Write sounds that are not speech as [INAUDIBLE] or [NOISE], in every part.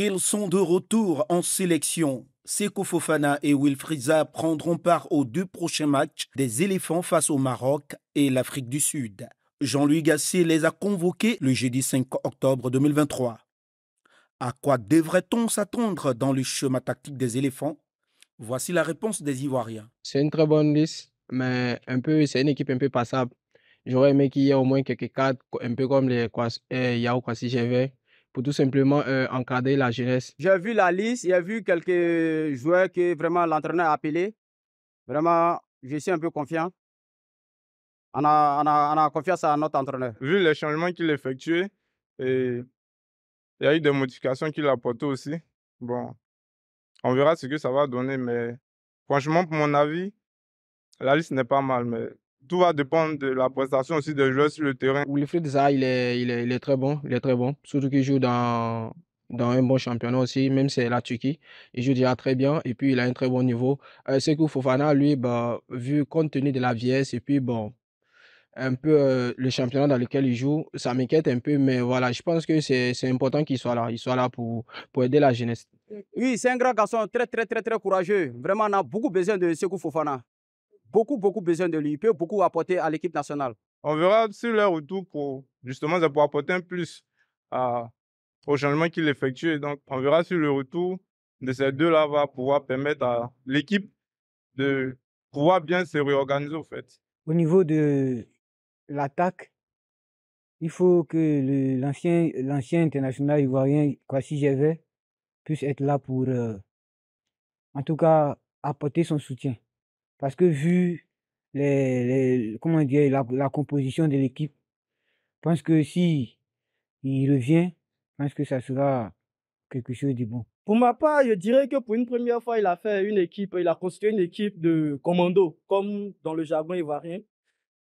Ils sont de retour en sélection. Seko Fofana et Wilfriza prendront part aux deux prochains matchs des éléphants face au Maroc et l'Afrique du Sud. Jean-Louis Gasset les a convoqués le jeudi 5 octobre 2023. À quoi devrait-on s'attendre dans le chemin tactique des éléphants Voici la réponse des Ivoiriens. C'est une très bonne liste, mais un peu, c'est une équipe un peu passable. J'aurais aimé qu'il y ait au moins quelques cadres, un peu comme les eh, Yao Kwasi tout simplement euh, encadrer la jeunesse. J'ai vu la liste, j'ai vu quelques joueurs que vraiment l'entraîneur a appelé. Vraiment, je suis un peu confiant. On a, a, confiance à notre entraîneur. Vu les changements qu'il a et il y a eu des modifications qu'il a apportées aussi. Bon, on verra ce que ça va donner, mais franchement, pour mon avis, la liste n'est pas mal, mais tout va dépendre de la prestation aussi des joueurs sur le terrain. Wilfried Zaha, il est, il, est, très bon, il est très bon. Surtout qu'il joue dans, dans un bon championnat aussi, même si c'est la Turquie. Il joue déjà très bien et puis il a un très bon niveau. Euh, Sekou Fofana, lui, bah, vu compte tenu de la vieillesse et puis bon, un peu euh, le championnat dans lequel il joue, ça m'inquiète un peu, mais voilà, je pense que c'est important qu'il soit là. Il soit là pour, pour aider la jeunesse. Oui, c'est un grand garçon, très, très, très, très courageux. Vraiment, on a beaucoup besoin de Sekou Fofana beaucoup, beaucoup besoin de lui. peut beaucoup apporter à l'équipe nationale. On verra sur leur retour pour justement ça pouvoir apporter un plus au changement qu'il effectue. donc, on verra si le retour de ces deux-là va pouvoir permettre à l'équipe de pouvoir bien se réorganiser, au fait. Au niveau de l'attaque, il faut que l'ancien, l'ancien international ivoirien, Kwasi Gervais, puisse être là pour, euh, en tout cas, apporter son soutien. Parce que vu les, comment dire, la, composition de l'équipe, je pense que si il revient, je pense que ça sera quelque chose de bon. Pour ma part, je dirais que pour une première fois, il a fait une équipe, il a constitué une équipe de commando, comme dans le jargon ivoirien,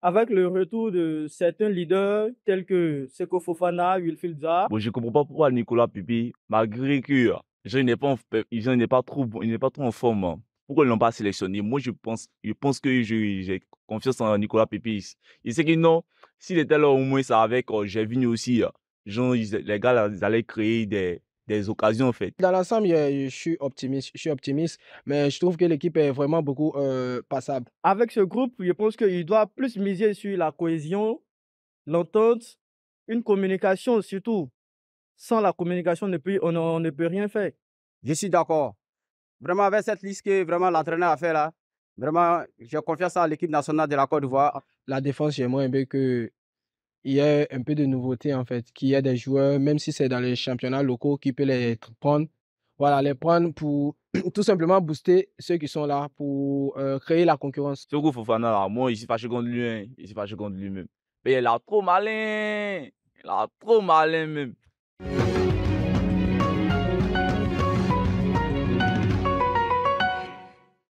avec le retour de certains leaders tels que Seko Fofana, Wilfried je ne comprends pas pourquoi Nicolas Pipi, malgré que je hein, n'ai pas, pas trop, il n'est pas trop en forme hein pourquoi ils ne l'ont pas sélectionné Moi, je pense, je pense que j'ai confiance en Nicolas Pépé. Il sait que non, s'il était là, au moins, ça avec j'ai aussi. Hein. les gars, ils allaient créer des, des occasions en fait. Dans l'ensemble, je suis optimiste, je suis optimiste, mais je trouve que l'équipe est vraiment beaucoup euh, passable. Avec ce groupe, je pense qu'il doit plus miser sur la cohésion, l'entente, une communication surtout. Sans la communication, on, on ne peut rien faire. Je suis d'accord. Vraiment, avec cette liste que vraiment l'entraîneur a fait là, vraiment, j'ai confiance à l'équipe nationale de la Côte d'Ivoire. Ah, la défense, j'aimerais un peu que il y a un peu de nouveauté en fait, qu'il y ait des joueurs, même si c'est dans les championnats locaux, qui peut les prendre. Voilà, les prendre pour [CLEARS THROAT] tout simplement booster ceux qui sont là pour euh, créer la concurrence. Ce groupe Fofana moi, il s'est fâché contre lui, hein. je second contre lui-même. Mais il a trop malin, il a trop malin même.